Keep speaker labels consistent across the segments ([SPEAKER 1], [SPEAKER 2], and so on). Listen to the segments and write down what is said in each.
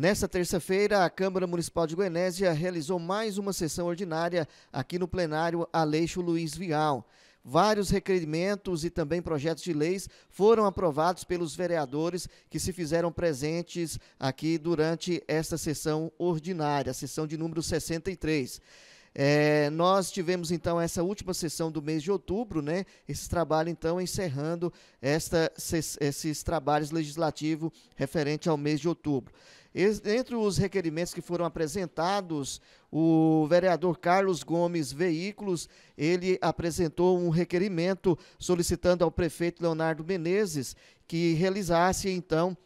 [SPEAKER 1] Nesta terça-feira, a Câmara Municipal de Goianésia realizou mais uma sessão ordinária aqui no plenário Aleixo Luiz Vial. Vários requerimentos e também projetos de leis foram aprovados pelos vereadores que se fizeram presentes aqui durante esta sessão ordinária, sessão de número 63. É, nós tivemos então essa última sessão do mês de outubro, né? Esse trabalho então encerrando esta, esses trabalhos legislativos referente ao mês de outubro. Entre os requerimentos que foram apresentados, o vereador Carlos Gomes Veículos, ele apresentou um requerimento solicitando ao prefeito Leonardo Menezes que realizasse então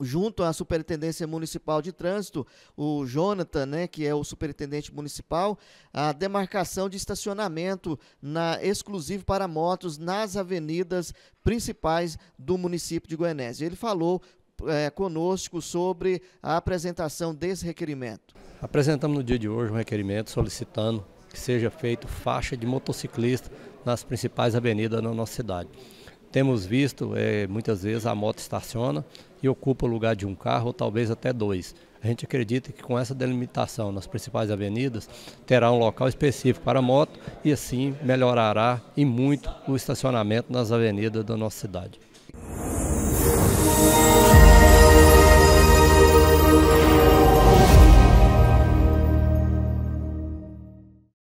[SPEAKER 1] junto à Superintendência Municipal de Trânsito, o Jonathan, né, que é o superintendente municipal, a demarcação de estacionamento na, exclusivo para motos nas avenidas principais do município de Goianésia. Ele falou é, conosco sobre a apresentação desse requerimento.
[SPEAKER 2] Apresentamos no dia de hoje um requerimento solicitando que seja feito faixa de motociclista nas principais avenidas da nossa cidade. Temos visto, é, muitas vezes, a moto estaciona e ocupa o lugar de um carro, ou talvez até dois. A gente acredita que com essa delimitação nas principais avenidas, terá um local específico para moto e assim melhorará e muito o estacionamento nas avenidas da nossa cidade.